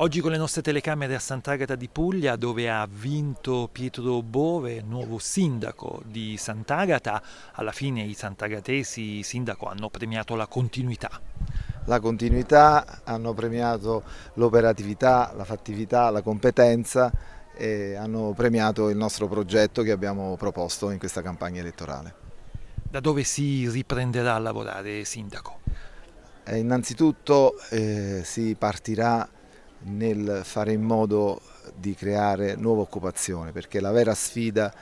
Oggi con le nostre telecamere a Sant'Agata di Puglia dove ha vinto Pietro Bove, nuovo sindaco di Sant'Agata, alla fine i santagatesi sindaco hanno premiato la continuità. La continuità, hanno premiato l'operatività, la fattività, la competenza e hanno premiato il nostro progetto che abbiamo proposto in questa campagna elettorale. Da dove si riprenderà a lavorare sindaco? Eh, innanzitutto eh, si partirà nel fare in modo di creare nuova occupazione, perché la vera sfida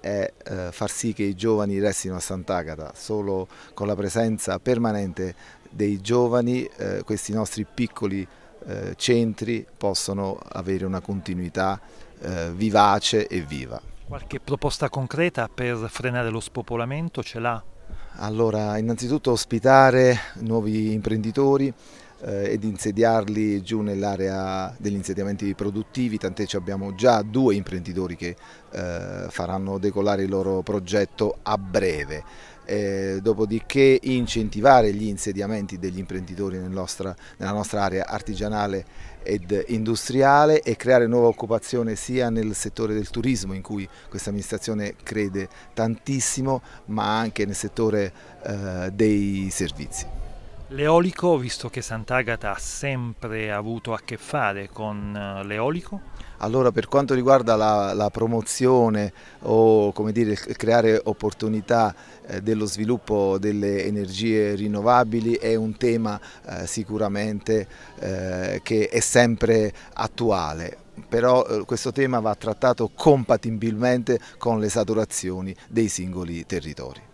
è eh, far sì che i giovani restino a Sant'Agata, solo con la presenza permanente dei giovani eh, questi nostri piccoli eh, centri possono avere una continuità eh, vivace e viva. Qualche proposta concreta per frenare lo spopolamento ce l'ha? Allora, innanzitutto ospitare nuovi imprenditori, eh, ed insediarli giù nell'area degli insediamenti produttivi, tant'è che abbiamo già due imprenditori che eh, faranno decollare il loro progetto a breve. Eh, dopodiché incentivare gli insediamenti degli imprenditori nel nostra, nella nostra area artigianale ed industriale e creare nuova occupazione sia nel settore del turismo in cui questa amministrazione crede tantissimo ma anche nel settore eh, dei servizi. L'eolico, visto che Sant'Agata ha sempre avuto a che fare con eh, l'eolico? Allora per quanto riguarda la, la promozione o dire, creare opportunità eh, dello sviluppo delle energie rinnovabili è un tema eh, sicuramente eh, che è sempre attuale però eh, questo tema va trattato compatibilmente con le saturazioni dei singoli territori.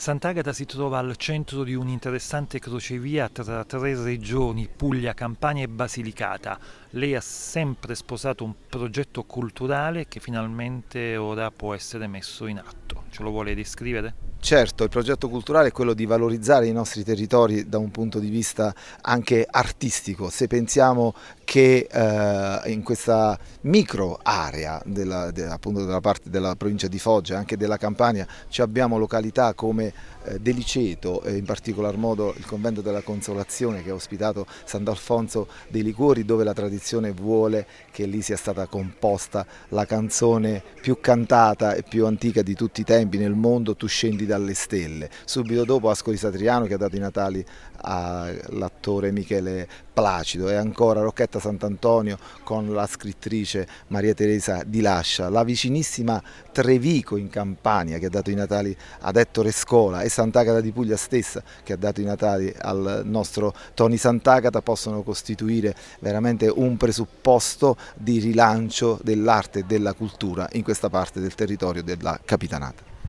Sant'Agata si trova al centro di un'interessante crocevia tra tre regioni, Puglia, Campania e Basilicata. Lei ha sempre sposato un progetto culturale che finalmente ora può essere messo in atto progetto, ce lo vuole descrivere? Certo, il progetto culturale è quello di valorizzare i nostri territori da un punto di vista anche artistico. Se pensiamo che eh, in questa micro area della, de, appunto della parte della provincia di Foggia, anche della Campania, ci abbiamo località come eh, Deliceto, eh, in particolar modo il convento della Consolazione che ha ospitato Sant'Alfonso dei Liguori, dove la tradizione vuole che lì sia stata composta la canzone più cantata e più antica di tutti tutti i tempi nel mondo Tu scendi dalle stelle, subito dopo Ascoli Satriano che ha dato i natali all'attore Michele Placido e ancora Rocchetta Sant'Antonio con la scrittrice Maria Teresa Di Lascia, la vicinissima Trevico in Campania che ha dato i natali ad Ettore Scola e Sant'Agata di Puglia stessa che ha dato i natali al nostro Tony Sant'Agata possono costituire veramente un presupposto di rilancio dell'arte e della cultura in questa parte del territorio della Capitanata.